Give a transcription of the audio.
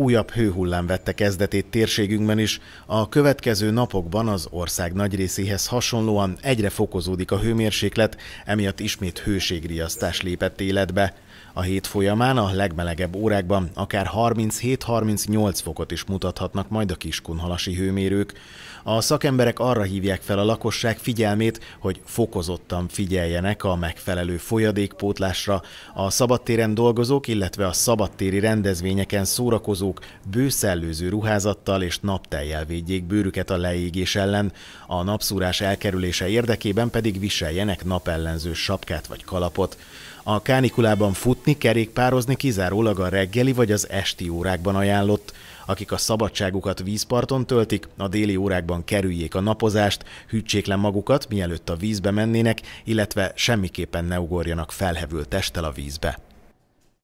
Újabb hőhullám vette kezdetét térségünkben is, a következő napokban az ország nagy részéhez hasonlóan egyre fokozódik a hőmérséklet, emiatt ismét hőségriasztás lépett életbe. A hét folyamán a legmelegebb órákban akár 37-38 fokot is mutathatnak majd a kiskunhalasi hőmérők. A szakemberek arra hívják fel a lakosság figyelmét, hogy fokozottan figyeljenek a megfelelő folyadékpótlásra, a szabadtéren dolgozók, illetve a szabadtéri rendezvényeken szórakozó fogyasztók bőszellőző ruházattal és napteljel védjék bőrüket a leégés ellen, a napszúrás elkerülése érdekében pedig viseljenek napellenző sapkát vagy kalapot. A kánikulában futni, kerékpározni kizárólag a reggeli vagy az esti órákban ajánlott. Akik a szabadságukat vízparton töltik, a déli órákban kerüljék a napozást, hűtsék le magukat, mielőtt a vízbe mennének, illetve semmiképpen ne ugorjanak felhevült testtel a vízbe.